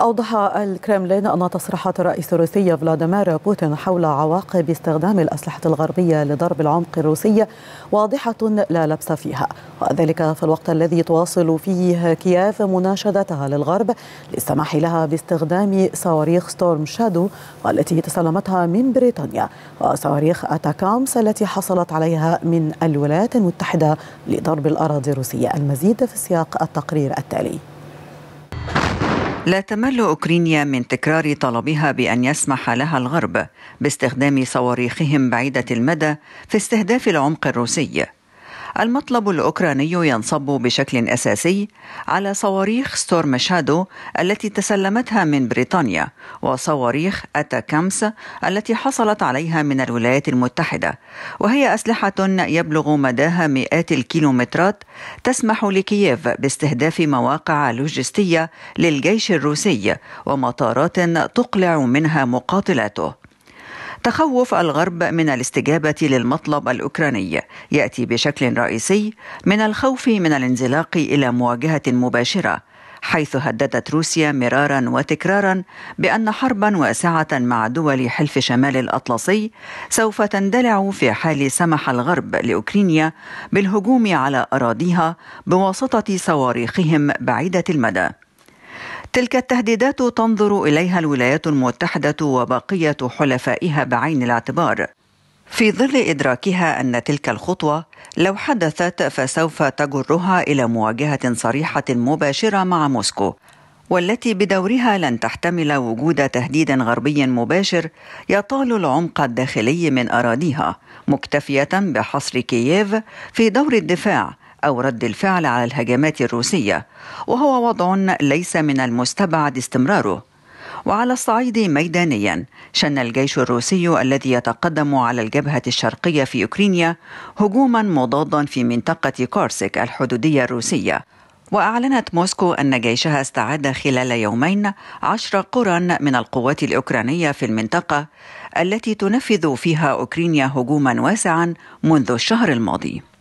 أوضح الكرملين أن تصريحات الرئيس الروسي فلاديمير بوتين حول عواقب استخدام الأسلحة الغربية لضرب العمق الروسي واضحة لا لبس فيها وذلك في الوقت الذي تواصل فيه كييف مناشدتها للغرب للسماح لها باستخدام صواريخ ستورم شادو والتي تسلمتها من بريطانيا وصواريخ أتاكامس التي حصلت عليها من الولايات المتحدة لضرب الأراضي الروسية المزيد في سياق التقرير التالي لا تمل اوكرانيا من تكرار طلبها بان يسمح لها الغرب باستخدام صواريخهم بعيده المدى في استهداف العمق الروسي المطلب الأوكراني ينصب بشكل أساسي على صواريخ ستورم شادو التي تسلمتها من بريطانيا وصواريخ أتاكامس التي حصلت عليها من الولايات المتحدة وهي أسلحة يبلغ مداها مئات الكيلومترات تسمح لكييف باستهداف مواقع لوجستية للجيش الروسي ومطارات تقلع منها مقاتلاته تخوف الغرب من الاستجابه للمطلب الاوكراني ياتي بشكل رئيسي من الخوف من الانزلاق الى مواجهه مباشره حيث هددت روسيا مرارا وتكرارا بان حربا واسعه مع دول حلف شمال الاطلسي سوف تندلع في حال سمح الغرب لاوكرانيا بالهجوم على اراضيها بواسطه صواريخهم بعيده المدى تلك التهديدات تنظر اليها الولايات المتحده وبقيه حلفائها بعين الاعتبار في ظل ادراكها ان تلك الخطوه لو حدثت فسوف تجرها الى مواجهه صريحه مباشره مع موسكو والتي بدورها لن تحتمل وجود تهديد غربي مباشر يطال العمق الداخلي من اراضيها مكتفيه بحصر كييف في دور الدفاع أو رد الفعل على الهجمات الروسية وهو وضع ليس من المستبعد استمراره وعلى الصعيد ميدانيا شن الجيش الروسي الذي يتقدم على الجبهة الشرقية في أوكرانيا هجوما مضادا في منطقة كورسك الحدودية الروسية وأعلنت موسكو أن جيشها استعاد خلال يومين عشر قرى من القوات الأوكرانية في المنطقة التي تنفذ فيها أوكرانيا هجوما واسعا منذ الشهر الماضي